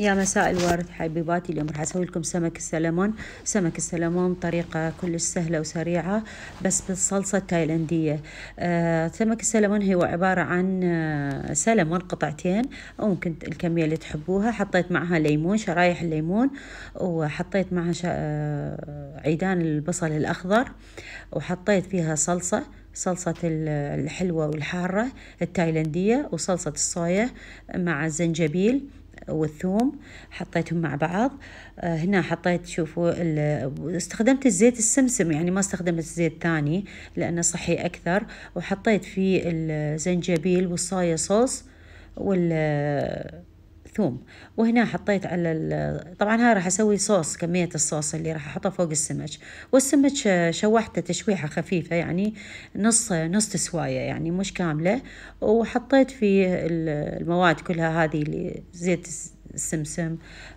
يا مساء الورد حبيباتي اليوم راح اسوي لكم سمك السلمون سمك السلمون طريقه كلش سهله وسريعه بس بالصلصه التايلنديه آه، سمك السلمون هو عباره عن آه، سلمون قطعتين او ممكن الكميه اللي تحبوها حطيت معها ليمون شرايح الليمون وحطيت معها شا... آه، عيدان البصل الاخضر وحطيت فيها صلصه صلصة الحلوة والحارة التايلندية وصلصة الصويا مع الزنجبيل والثوم حطيتهم مع بعض آه، هنا حطيت شوفوا استخدمت الزيت السمسم يعني ما استخدمت زيت ثاني لأنه صحي أكثر وحطيت فيه الزنجبيل والصايا صوص وال ثوم وهنا حطيت على طبعا هاي راح اسوي صوص كميه الصوص اللي راح احطه فوق السمك والسمك شوحته تشويحه خفيفه يعني نص نص تسوايه يعني مش كامله وحطيت فيه المواد كلها هذه اللي زيت السمسم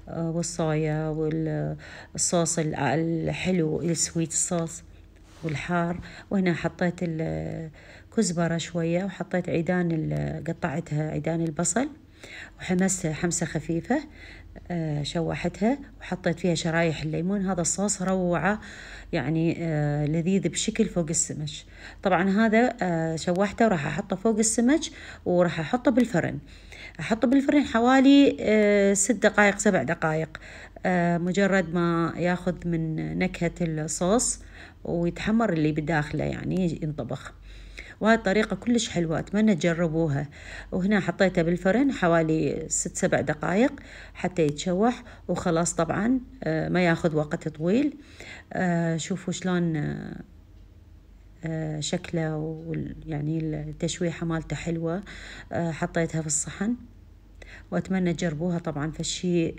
آه، والصويا والصوص الحلو السويت الصوص والحار وهنا حطيت الكزبرة شوية وحطيت عيدان قطعتها عيدان البصل وحمست حمسة خفيفة آه، شوحتها وحطيت فيها شرايح الليمون هذا الصوص روعة يعني آه، لذيذ بشكل فوق السمك طبعا هذا آه، شوحته وراح أحطه فوق السمك وراح أحطه بالفرن أحطه بالفرن حوالي ست دقائق سبع دقائق مجرد ما ياخذ من نكهة الصوص ويتحمر اللي بداخله يعني ينطبخ وهاي الطريقة كلش حلوة أتمنى تجربوها وهنا حطيته بالفرن حوالي ست سبع دقايق حتى يتشوح وخلاص طبعا آه، ما ياخذ وقت طويل آه، شوفوا شلون آه، شكله ويعني التشويحة مالته حلوة حطيتها في الصحن وأتمنى تجربوها طبعا فالشي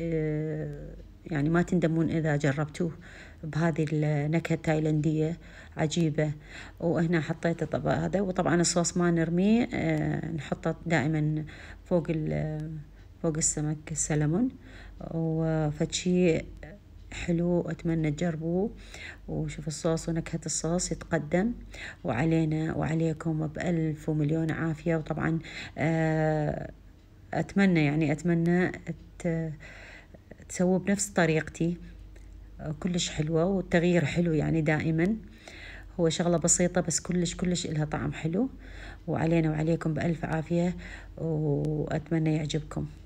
يعني ما تندمون إذا جربتوه بهذه النكهة التايلندية عجيبة وهنا حطيت الطبق هذا وطبعا الصوص ما نرميه آه، نحطه دائما فوق فوق السمك السلمون وفتشي حلو أتمنى تجربوه وشوف الصوص ونكهة الصوص يتقدم وعلينا وعليكم بألف ومليون عافية وطبعا آه، أتمنى يعني أتمنى تسووا بنفس طريقتي آه، كلش حلوة والتغيير حلو يعني دائما هو شغلة بسيطة بس كلش كلش إلها طعم حلو وعلينا وعليكم بألف عافية وأتمنى يعجبكم